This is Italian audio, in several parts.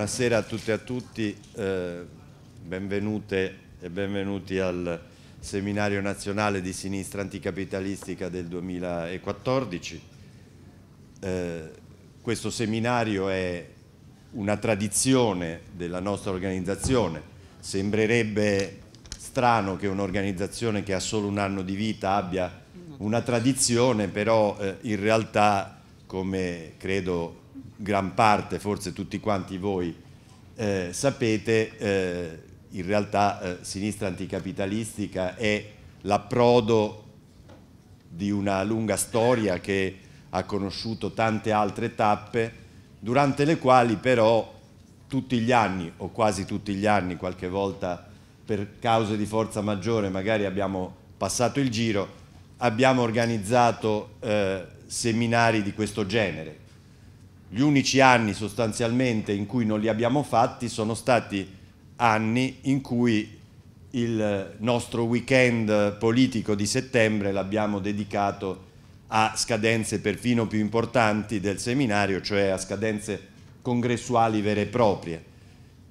Buonasera a tutte e a tutti, eh, benvenute e benvenuti al seminario nazionale di sinistra anticapitalistica del 2014. Eh, questo seminario è una tradizione della nostra organizzazione, sembrerebbe strano che un'organizzazione che ha solo un anno di vita abbia una tradizione, però eh, in realtà come credo gran parte, forse tutti quanti voi eh, sapete, eh, in realtà eh, sinistra anticapitalistica è l'approdo di una lunga storia che ha conosciuto tante altre tappe, durante le quali però tutti gli anni, o quasi tutti gli anni, qualche volta per cause di forza maggiore magari abbiamo passato il giro, abbiamo organizzato eh, seminari di questo genere, gli unici anni sostanzialmente in cui non li abbiamo fatti sono stati anni in cui il nostro weekend politico di settembre l'abbiamo dedicato a scadenze perfino più importanti del seminario, cioè a scadenze congressuali vere e proprie.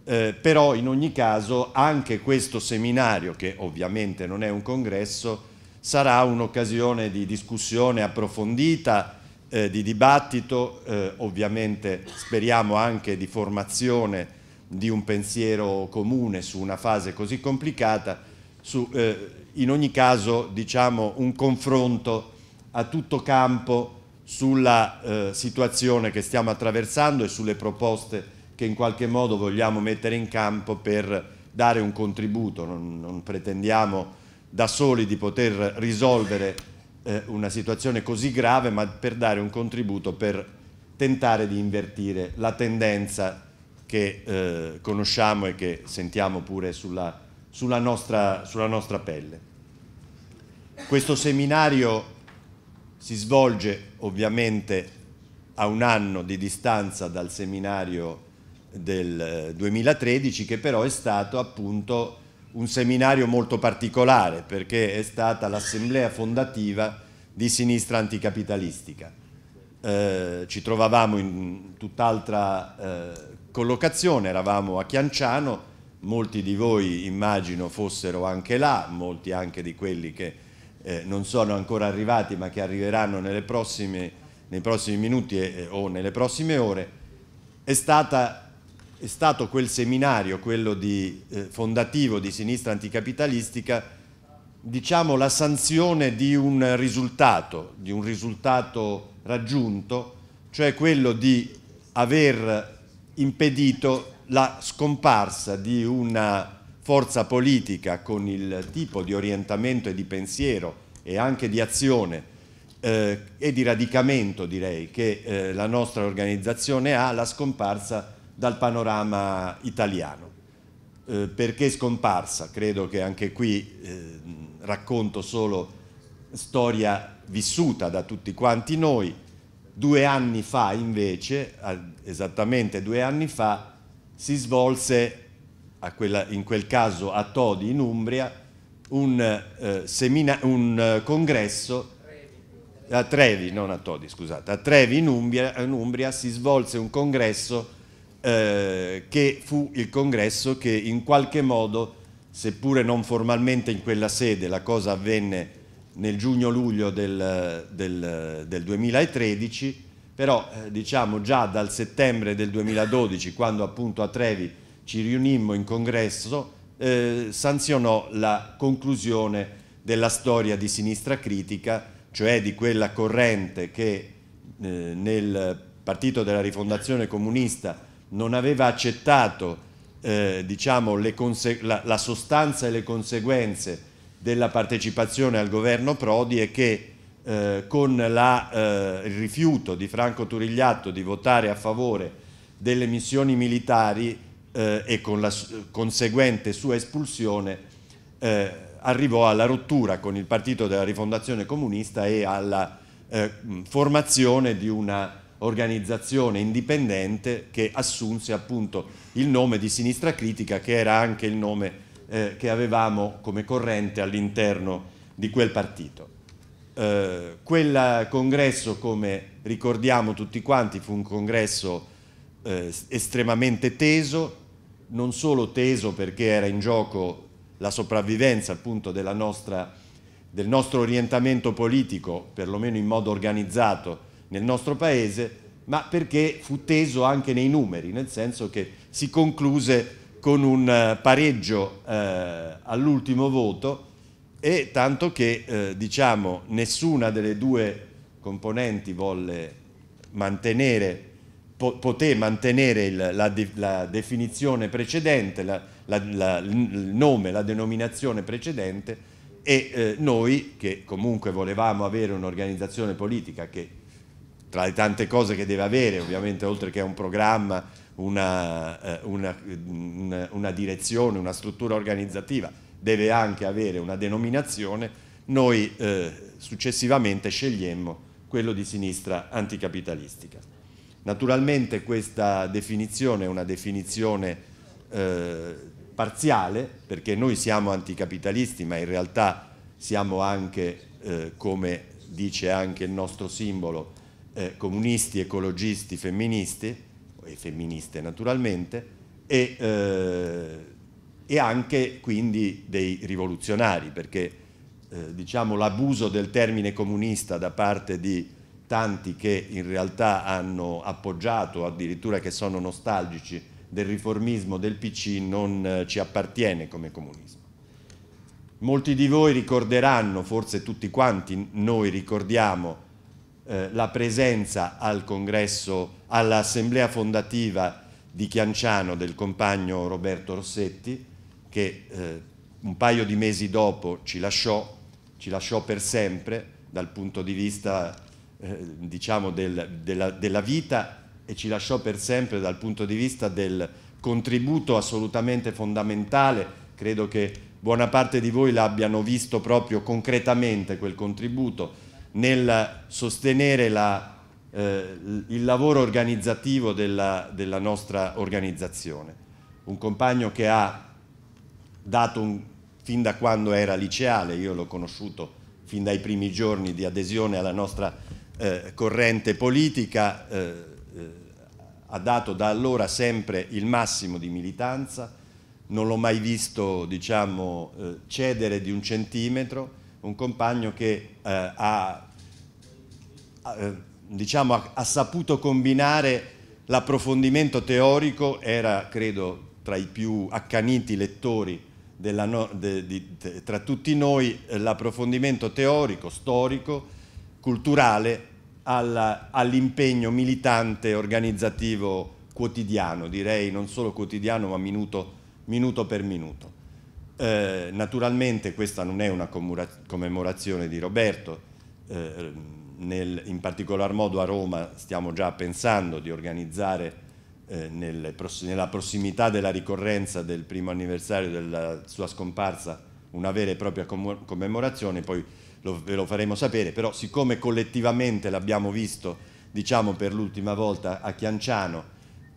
Eh, però in ogni caso anche questo seminario, che ovviamente non è un congresso, sarà un'occasione di discussione approfondita eh, di dibattito, eh, ovviamente speriamo anche di formazione di un pensiero comune su una fase così complicata, su, eh, in ogni caso diciamo un confronto a tutto campo sulla eh, situazione che stiamo attraversando e sulle proposte che in qualche modo vogliamo mettere in campo per dare un contributo, non, non pretendiamo da soli di poter risolvere eh, una situazione così grave, ma per dare un contributo per tentare di invertire la tendenza che eh, conosciamo e che sentiamo pure sulla, sulla, nostra, sulla nostra pelle. Questo seminario si svolge ovviamente a un anno di distanza dal seminario del 2013 eh, che però è stato appunto un seminario molto particolare perché è stata l'assemblea fondativa di sinistra anticapitalistica. Eh, ci trovavamo in tutt'altra eh, collocazione, eravamo a Chianciano, molti di voi immagino fossero anche là, molti anche di quelli che eh, non sono ancora arrivati ma che arriveranno prossime, nei prossimi minuti e, eh, o nelle prossime ore, è stata è stato quel seminario, quello di, eh, fondativo di sinistra anticapitalistica, diciamo la sanzione di un risultato, di un risultato raggiunto, cioè quello di aver impedito la scomparsa di una forza politica con il tipo di orientamento e di pensiero e anche di azione eh, e di radicamento direi che eh, la nostra organizzazione ha, la scomparsa di dal panorama italiano. Eh, perché scomparsa? Credo che anche qui eh, racconto solo storia vissuta da tutti quanti noi. Due anni fa invece, esattamente due anni fa, si svolse quella, in quel caso a Todi in Umbria un, eh, semina, un eh, congresso a Trevi, non a Todi, scusate, a Trevi in Umbria, in Umbria si svolse un congresso eh, che fu il congresso che in qualche modo, seppure non formalmente in quella sede, la cosa avvenne nel giugno-luglio del, del, del 2013, però eh, diciamo già dal settembre del 2012, quando appunto a Trevi ci riunimmo in congresso, eh, sanzionò la conclusione della storia di sinistra critica, cioè di quella corrente che eh, nel Partito della Rifondazione Comunista non aveva accettato eh, diciamo, la, la, sostanza e le conseguenze della partecipazione al governo Prodi e che eh, con la, eh, il rifiuto di Franco Turigliatto di votare a favore delle missioni militari eh, e con la conseguente sua espulsione eh, arrivò alla rottura con il partito della rifondazione comunista e alla eh, formazione di una organizzazione indipendente che assunse appunto il nome di Sinistra Critica, che era anche il nome eh, che avevamo come corrente all'interno di quel partito. Eh, quel congresso, come ricordiamo tutti quanti, fu un congresso eh, estremamente teso, non solo teso perché era in gioco la sopravvivenza appunto della nostra, del nostro orientamento politico, perlomeno in modo organizzato, nel nostro Paese, ma perché fu teso anche nei numeri, nel senso che si concluse con un eh, pareggio eh, all'ultimo voto e tanto che eh, diciamo, nessuna delle due componenti volle mantenere, po poté mantenere il, la, de la, definizione precedente, la, la, il nome, la denominazione precedente e eh, noi che comunque volevamo avere un'organizzazione politica che tra le tante cose che deve avere, ovviamente oltre che un programma, eh, una, una, una, direzione, una struttura organizzativa, deve anche avere una denominazione, noi eh, successivamente scegliemmo quello di sinistra anticapitalistica. Naturalmente questa definizione è una definizione eh, parziale, perché noi siamo anticapitalisti, ma in realtà siamo anche, eh, come dice anche il nostro simbolo, eh, comunisti, ecologisti, femministi, e femministe naturalmente, e, eh, e anche quindi dei rivoluzionari, perché eh, diciamo, l'abuso del termine comunista da parte di tanti che in realtà hanno appoggiato, addirittura che sono nostalgici del riformismo del PC, non eh, ci appartiene come comunismo. Molti di voi ricorderanno, forse tutti quanti noi ricordiamo, eh, la presenza al congresso, all'assemblea fondativa di Chianciano del compagno Roberto Rossetti che eh, un paio di mesi dopo ci lasciò, ci lasciò per sempre dal punto di vista eh, diciamo del, della, della vita e ci lasciò per sempre dal punto di vista del contributo assolutamente fondamentale, credo che buona parte di voi l'abbiano visto proprio concretamente quel contributo, nel sostenere la, eh, il lavoro organizzativo della, della, nostra organizzazione. Un compagno che ha dato un, fin da quando era liceale, io l'ho conosciuto fin dai primi giorni di adesione alla nostra eh, corrente politica, eh, eh ha dato da allora sempre il massimo di militanza, non l'ho mai visto diciamo, eh, cedere di un centimetro, un compagno che eh, ha Ah, eh, diciamo, ha, ha saputo combinare l'approfondimento teorico, era credo tra i più accaniti lettori no, de, di, de, tra tutti noi, eh, l'approfondimento teorico, storico, culturale all'impegno militante organizzativo quotidiano, direi non solo quotidiano ma minuto, minuto per minuto. Eh, naturalmente questa non è una commemorazione di Roberto, eh, nel, in particolar modo a Roma stiamo già pensando di organizzare eh, nel, nella prossimità della ricorrenza del primo anniversario della sua scomparsa una vera e propria commemorazione, poi lo, ve lo faremo sapere, però siccome collettivamente l'abbiamo visto diciamo per l'ultima volta a Chianciano,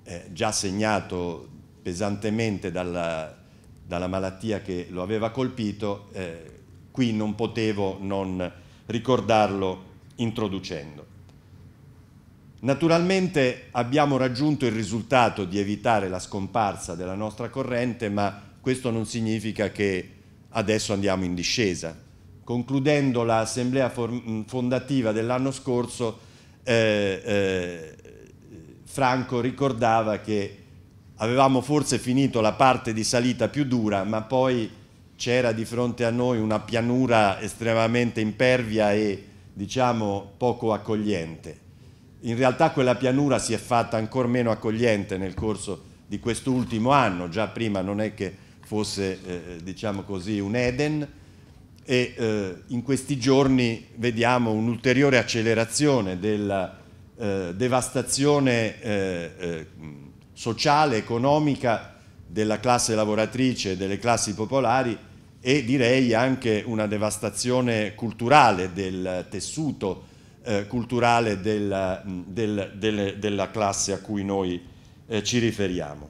eh, già segnato pesantemente dalla, dalla, malattia che lo aveva colpito, eh, qui non potevo non ricordarlo introducendo. Naturalmente abbiamo raggiunto il risultato di evitare la scomparsa della nostra corrente, ma questo non significa che adesso andiamo in discesa. Concludendo l'assemblea fondativa dell'anno scorso, eh, eh, Franco ricordava che avevamo forse finito la parte di salita più dura, ma poi c'era di fronte a noi una pianura estremamente impervia e diciamo, poco accogliente. In realtà quella pianura si è fatta ancora meno accogliente nel corso di quest'ultimo anno, già prima non è che fosse eh, diciamo così, un Eden e eh, in questi giorni vediamo un'ulteriore accelerazione della eh, devastazione eh, eh, sociale, economica della classe lavoratrice e delle classi popolari e direi anche una devastazione culturale del tessuto eh, culturale della, del, mm, delle, della classe a cui noi eh, ci riferiamo.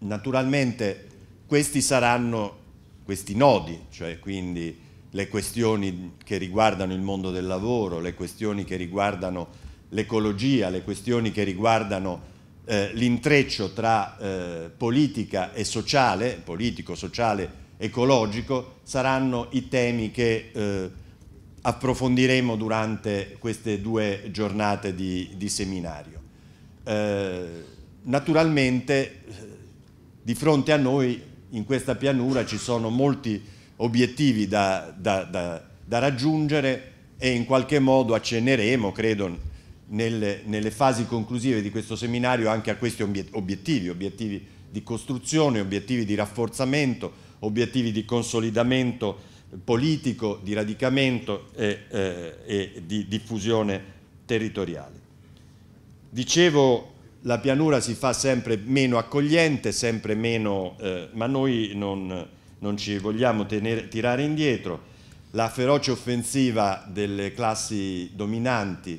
Naturalmente questi saranno questi nodi, cioè quindi le questioni che riguardano il mondo del lavoro, le questioni che riguardano l'ecologia, le questioni che riguardano eh, l'intreccio tra eh, politica e sociale, politico-sociale ecologico saranno i temi che eh, approfondiremo durante queste due giornate di, di seminario. Eh, naturalmente di fronte a noi in questa pianura ci sono molti obiettivi da, da, da, da raggiungere e in qualche modo accenneremo, credo, nelle, nelle, fasi conclusive di questo seminario anche a questi obiettivi, obiettivi di costruzione, obiettivi di rafforzamento, obiettivi di consolidamento politico, di radicamento e, eh, e di diffusione territoriale. Dicevo, la pianura si fa sempre meno accogliente, sempre meno, eh, ma noi non, non ci vogliamo tenere, tirare indietro. La feroce offensiva delle classi dominanti,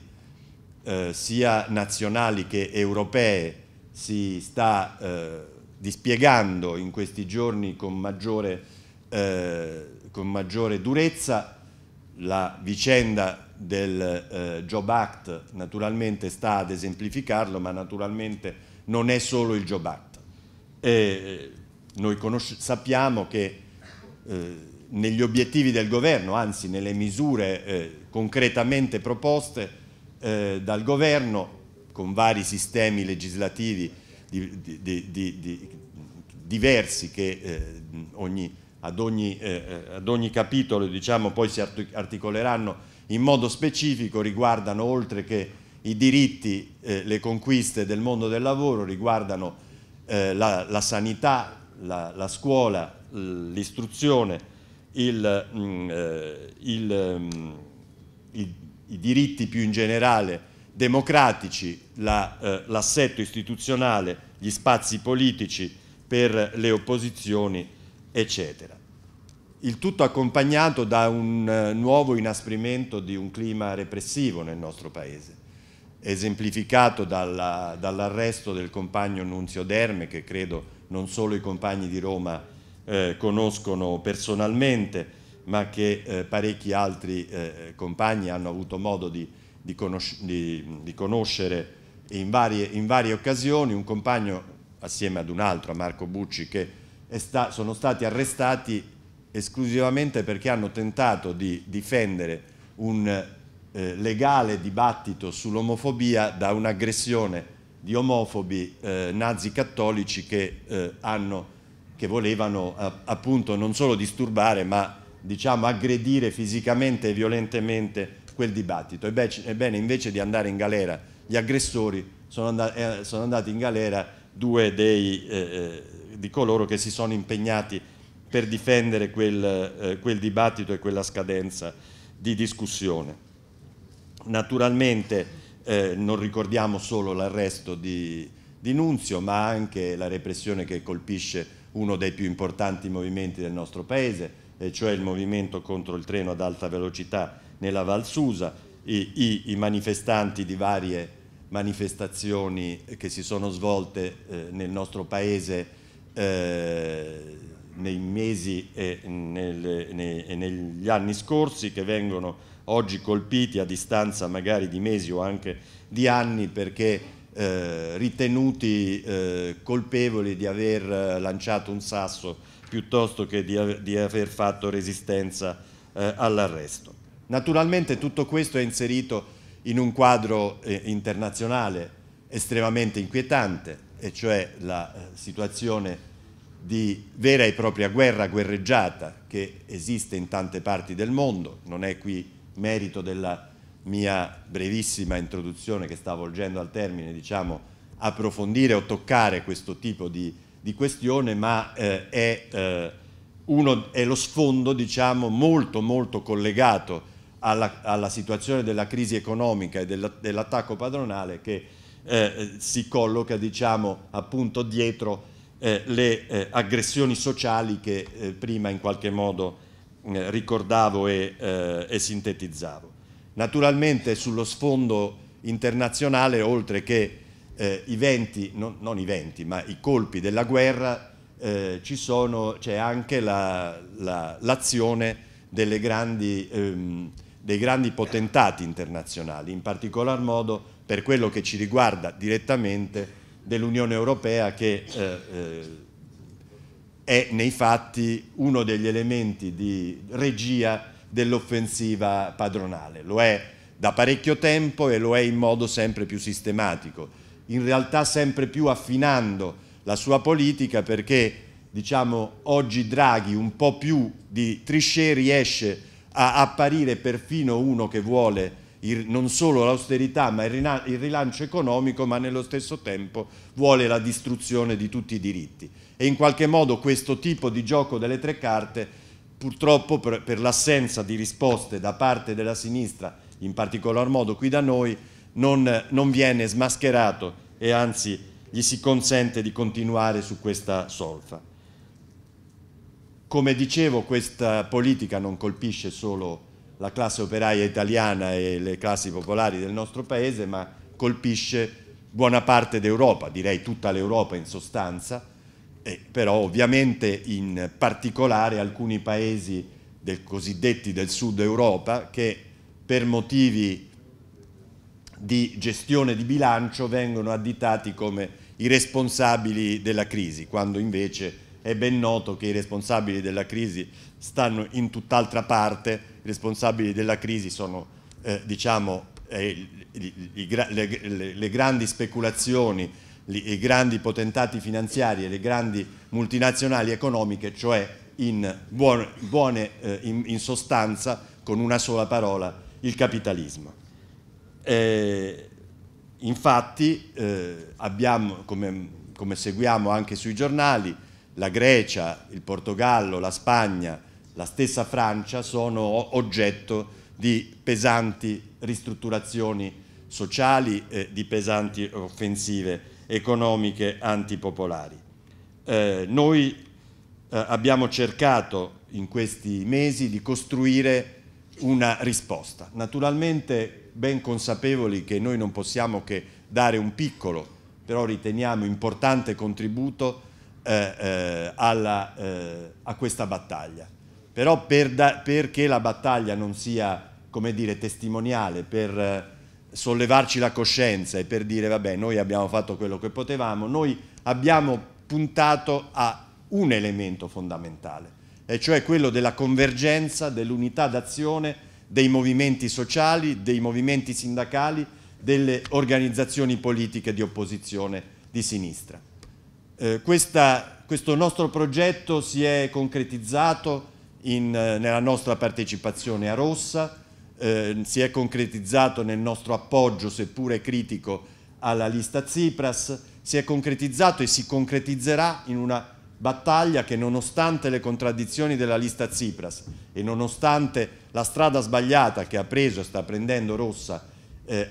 eh, sia nazionali che europee, si sta eh, dispiegando in questi giorni con maggiore, eh, con maggiore durezza la vicenda del eh, Job Act naturalmente sta ad esemplificarlo, ma naturalmente non è solo il Job Act. E eh, noi sappiamo che eh, negli obiettivi del governo, anzi nelle misure eh, concretamente proposte eh, dal governo, con vari sistemi legislativi di, di, diversi che eh, ogni, ad, ogni, eh, eh ad, ogni, capitolo diciamo, poi si articoleranno in modo specifico, riguardano oltre che i diritti, eh, le conquiste del mondo del lavoro, riguardano eh, la, la, sanità, la, la scuola, l'istruzione, il, mm, eh, il, mm, il, i diritti più in generale democratici, l'assetto la, eh, istituzionale, gli spazi politici per le opposizioni, eccetera. Il tutto accompagnato da un eh, nuovo inasprimento di un clima repressivo nel nostro Paese, esemplificato dall'arresto del compagno Nunzio Derme, che credo non solo i compagni di Roma eh, conoscono personalmente, ma che eh, parecchi altri eh, compagni hanno avuto modo di di, conosc di, di conoscere in varie, in varie, occasioni un compagno assieme ad un altro, a Marco Bucci, che sta sono stati arrestati esclusivamente perché hanno tentato di difendere un eh, legale dibattito sull'omofobia da un'aggressione di omofobi eh, nazi-cattolici che, eh, che, volevano appunto non solo disturbare ma diciamo aggredire fisicamente e violentemente quel dibattito. Ebbene, invece di andare in galera gli aggressori, sono, andati, eh, sono andati in galera due dei, eh, eh, di coloro che si sono impegnati per difendere quel, eh, quel dibattito e quella scadenza di discussione. Naturalmente eh, non ricordiamo solo l'arresto di, di Nunzio, ma anche la repressione che colpisce uno dei più importanti movimenti del nostro Paese, cioè il movimento contro il treno ad alta velocità nella Val Susa, i, i, i manifestanti di varie manifestazioni che si sono svolte eh, nel nostro paese eh, nei mesi e, nel, nei, e negli anni scorsi che vengono oggi colpiti a distanza magari di mesi o anche di anni perché eh, ritenuti eh, colpevoli di aver eh, lanciato un sasso piuttosto che di, di aver fatto resistenza eh, all'arresto. Naturalmente tutto questo è inserito in un quadro eh, internazionale estremamente inquietante, e cioè la eh, situazione di vera e propria guerra guerreggiata che esiste in tante parti del mondo, non è qui merito della mia brevissima introduzione che sta volgendo al termine, diciamo, approfondire o toccare questo tipo di, di questione, ma eh, è, eh, uno, è lo sfondo, diciamo, molto molto collegato alla, alla situazione della crisi economica e dell'attacco padronale che eh, si colloca diciamo, appunto dietro eh, le eh, aggressioni sociali che eh, prima in qualche modo ricordavo e, eh, e sintetizzavo. Naturalmente sullo sfondo internazionale, oltre che eh, i venti, non, non, i venti, ma i colpi della guerra, eh, c'è anche l'azione la, la, delle grandi ehm, dei grandi potentati internazionali, in particolar modo per quello che ci riguarda direttamente dell'Unione Europea che eh, eh, è nei fatti uno degli elementi di regia dell'offensiva padronale. Lo è da parecchio tempo e lo è in modo sempre più sistematico, in realtà sempre più affinando la sua politica perché diciamo oggi Draghi un po' più di Trichet riesce a a apparire perfino uno che vuole il, non solo l'austerità ma il, il rilancio economico ma nello stesso tempo vuole la distruzione di tutti i diritti e in qualche modo questo tipo di gioco delle tre carte purtroppo per, per l'assenza di risposte da parte della sinistra in particolar modo qui da noi non, non viene smascherato e anzi gli si consente di continuare su questa solfa. Come dicevo, questa politica non colpisce solo la classe operaia italiana e le classi popolari del nostro paese, ma colpisce buona parte d'Europa, direi tutta l'Europa in sostanza, e però ovviamente in particolare alcuni paesi del cosiddetti del sud Europa che per motivi di gestione di bilancio vengono additati come i responsabili della crisi, quando invece è ben noto che i responsabili della crisi stanno in tutt'altra parte, i responsabili della crisi sono eh, diciamo, eh, i, i, le, le, le, grandi speculazioni, li, i grandi potentati finanziari e le grandi multinazionali economiche, cioè in, buone, buone, eh, in, in sostanza, con una sola parola, il capitalismo. Eh, infatti eh, abbiamo, come, come seguiamo anche sui giornali, la Grecia, il Portogallo, la Spagna, la stessa Francia sono oggetto di pesanti ristrutturazioni sociali, e di pesanti offensive economiche antipopolari. Eh, noi eh, abbiamo cercato in questi mesi di costruire una risposta, naturalmente ben consapevoli che noi non possiamo che dare un piccolo, però riteniamo importante contributo eh, eh, alla, eh, a questa battaglia. Però per da, perché la battaglia non sia, come dire, testimoniale, per eh, sollevarci la coscienza e per dire vabbè noi abbiamo fatto quello che potevamo, noi abbiamo puntato a un elemento fondamentale, e cioè quello della convergenza, dell'unità d'azione dei movimenti sociali, dei movimenti sindacali, delle organizzazioni politiche di opposizione di sinistra. Eh, questa, questo nostro progetto si è concretizzato in, eh, nella nostra partecipazione a Rossa, eh, si è concretizzato nel nostro appoggio, seppure critico, alla lista Tsipras, si è concretizzato e si concretizzerà in una battaglia che nonostante le contraddizioni della lista Tsipras e nonostante la strada sbagliata che ha preso e sta prendendo Rossa eh,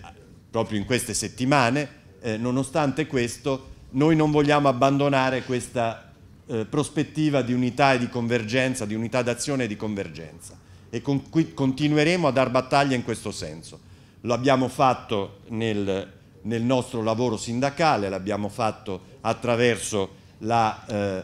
proprio in queste settimane, eh, nonostante questo noi non vogliamo abbandonare questa eh, prospettiva di unità e di convergenza, di unità d'azione e di convergenza e con continueremo a dar battaglia in questo senso. Lo abbiamo fatto nel, nel nostro lavoro sindacale, l'abbiamo fatto attraverso la eh,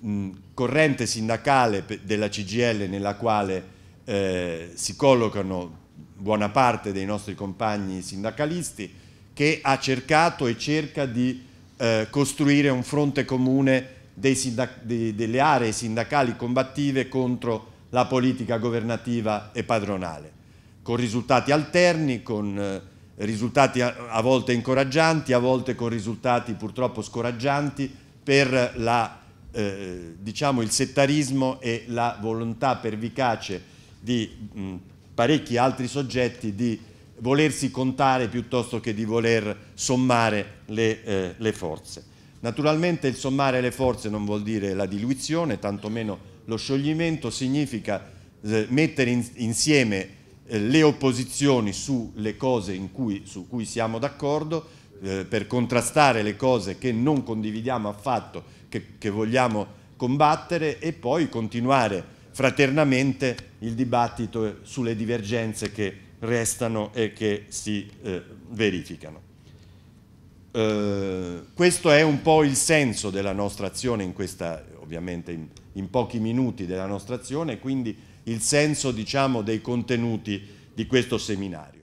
mh, corrente sindacale della CGL nella quale eh, si collocano buona parte dei nostri compagni sindacalisti che ha cercato e cerca di eh, costruire un fronte comune de, delle aree sindacali combattive contro la politica governativa e padronale, con risultati alterni, con eh, risultati a, a, volte incoraggianti, a volte con risultati purtroppo scoraggianti per la, eh, diciamo il settarismo e la volontà pervicace di mh, parecchi altri soggetti di volersi contare piuttosto che di voler sommare le, eh, le forze. Naturalmente il sommare le forze non vuol dire la diluizione, tantomeno lo scioglimento, significa eh, mettere in, insieme eh, le opposizioni sulle cose cui, su cui siamo d'accordo, eh, per contrastare le cose che non condividiamo affatto, che, che vogliamo combattere e poi continuare fraternamente il dibattito sulle divergenze che restano e che si eh, verificano. Eh, questo è un po' il senso della nostra azione in questa, ovviamente in, in pochi minuti della nostra azione, quindi il senso diciamo, dei contenuti di questo seminario.